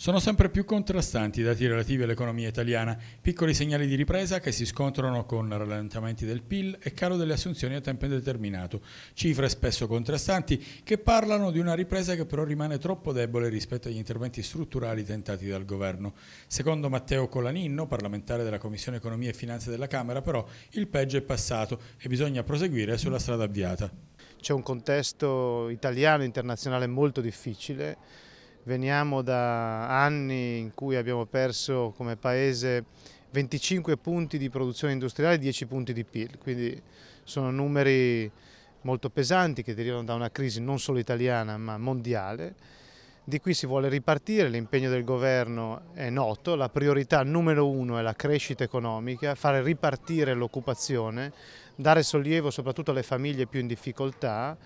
Sono sempre più contrastanti i dati relativi all'economia italiana, piccoli segnali di ripresa che si scontrano con rallentamenti del PIL e calo delle assunzioni a tempo indeterminato, cifre spesso contrastanti che parlano di una ripresa che però rimane troppo debole rispetto agli interventi strutturali tentati dal governo. Secondo Matteo Colaninno, parlamentare della Commissione Economia e Finanze della Camera, però il peggio è passato e bisogna proseguire sulla strada avviata. C'è un contesto italiano e internazionale molto difficile Veniamo da anni in cui abbiamo perso come paese 25 punti di produzione industriale e 10 punti di PIL, quindi sono numeri molto pesanti che derivano da una crisi non solo italiana ma mondiale di qui si vuole ripartire, l'impegno del governo è noto, la priorità numero uno è la crescita economica, fare ripartire l'occupazione, dare sollievo soprattutto alle famiglie più in difficoltà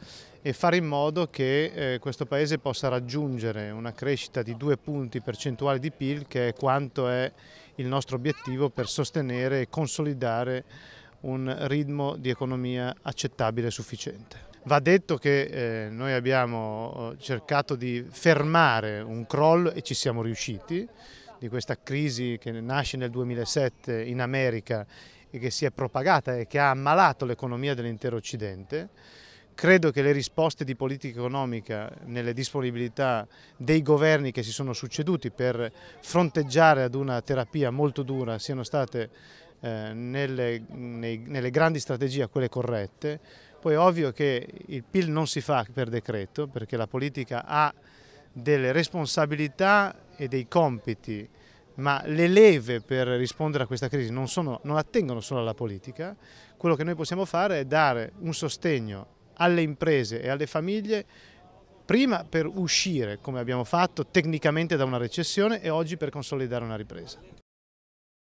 e fare in modo che eh, questo Paese possa raggiungere una crescita di due punti percentuali di PIL che è quanto è il nostro obiettivo per sostenere e consolidare un ritmo di economia accettabile e sufficiente. Va detto che eh, noi abbiamo eh, cercato di fermare un crollo e ci siamo riusciti di questa crisi che nasce nel 2007 in America e che si è propagata e che ha ammalato l'economia dell'intero Occidente. Credo che le risposte di politica economica nelle disponibilità dei governi che si sono succeduti per fronteggiare ad una terapia molto dura siano state eh, nelle, nei, nelle grandi strategie quelle corrette poi è ovvio che il PIL non si fa per decreto perché la politica ha delle responsabilità e dei compiti, ma le leve per rispondere a questa crisi non, sono, non attengono solo alla politica, quello che noi possiamo fare è dare un sostegno alle imprese e alle famiglie prima per uscire, come abbiamo fatto tecnicamente da una recessione e oggi per consolidare una ripresa.